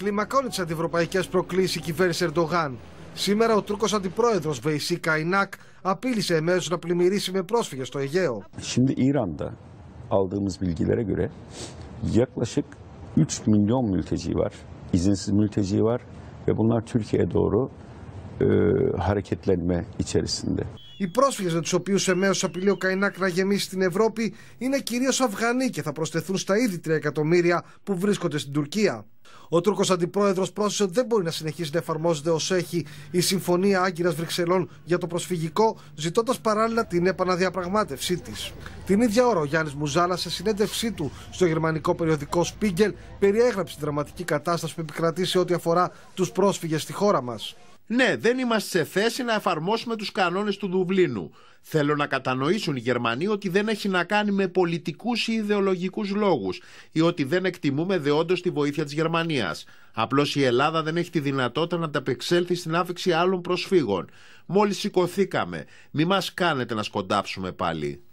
Κλιμακώνει τις αντιευρωπαϊκές προκλήσεις η κυβέρνηση Ερντογάν. Σήμερα ο Τούρκος αντιπρόεδρος Βεϊσί Καϊνάκ απείλησε εμέσως να πλημμυρίσει με πρόσφυγες στο Αιγαίο. Şimdi İran'da aldığımız bilgilere göre yaklaşık 3 milyon mülteci var. İzinsiz mülteci var ve bunlar Türkiye'ye doğru e, hareketlenme içerisinde. Οι πρόσφυγες με τους οποίους εμέω απειλεί ο Καϊνάκ να γεμίσει την Ευρώπη είναι κυρίως Αφγανοί και θα προσθεθούν στα ήδη 3 εκατομμύρια που βρίσκονται στην Τουρκία. Ο Τούρκος Αντιπρόεδρος πρόσθεσε ότι δεν μπορεί να συνεχίσει να εφαρμόζεται ως έχει η Συμφωνία Άγκυρας Βρυξελών για το προσφυγικό, ζητώντας παράλληλα την επαναδιαπραγμάτευσή της. Την ίδια ώρα, ο Γιάννης Μουζάλα, σε συνέντευξή του στο γερμανικό περιοδικό Spiegel, περιέγραψε τη δραματική κατάσταση που επικρατεί σε ό,τι αφορά τους πρόσφυγες στη χώρα μας. Ναι, δεν είμαστε σε θέση να εφαρμόσουμε τους κανόνες του Δουβλίνου. Θέλω να κατανοήσουν οι Γερμανοί ότι δεν έχει να κάνει με πολιτικούς ή ιδεολογικούς λόγους ή ότι δεν εκτιμούμε δεόντως τη βοήθεια της Γερμανίας. Απλώς η ιδεολογικους λογους η οτι δεν εκτιμουμε δεοντως τη βοηθεια της γερμανιας απλως η ελλαδα δεν εχει τη δυνατοτητα να ανταπεξέλθει στην άφηξη άλλων προσφύγων. Μόλις σηκωθήκαμε. Μη μας κάνετε να σκοντάψουμε πάλι.